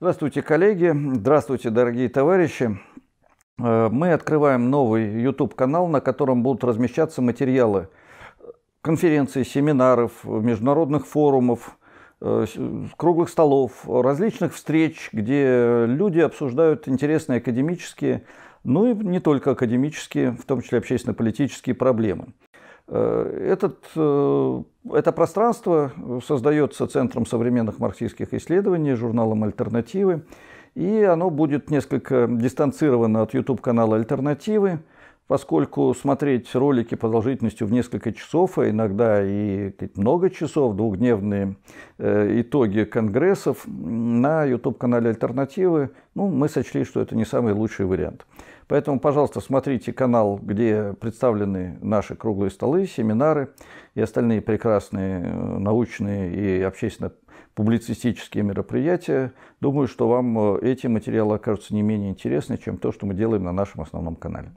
Здравствуйте, коллеги! Здравствуйте, дорогие товарищи! Э, мы открываем новый YouTube-канал, на котором будут размещаться материалы э, конференций, семинаров, международных форумов, э, круглых столов, различных встреч, где люди обсуждают интересные академические, ну и не только академические, в том числе общественно-политические проблемы. Э, этот, э, это пространство создается Центром современных марксистских исследований, журналом «Альтернативы», и оно будет несколько дистанцировано от YouTube-канала «Альтернативы», поскольку смотреть ролики продолжительностью в несколько часов, а иногда и много часов, двухдневные э, итоги конгрессов на YouTube-канале «Альтернативы», ну, мы сочли, что это не самый лучший вариант. Поэтому, пожалуйста, смотрите канал, где представлены наши круглые столы, семинары и остальные прекрасные э, научные и общественно публицистические мероприятия. Думаю, что вам э, эти материалы окажутся не менее интересны, чем то, что мы делаем на нашем основном канале.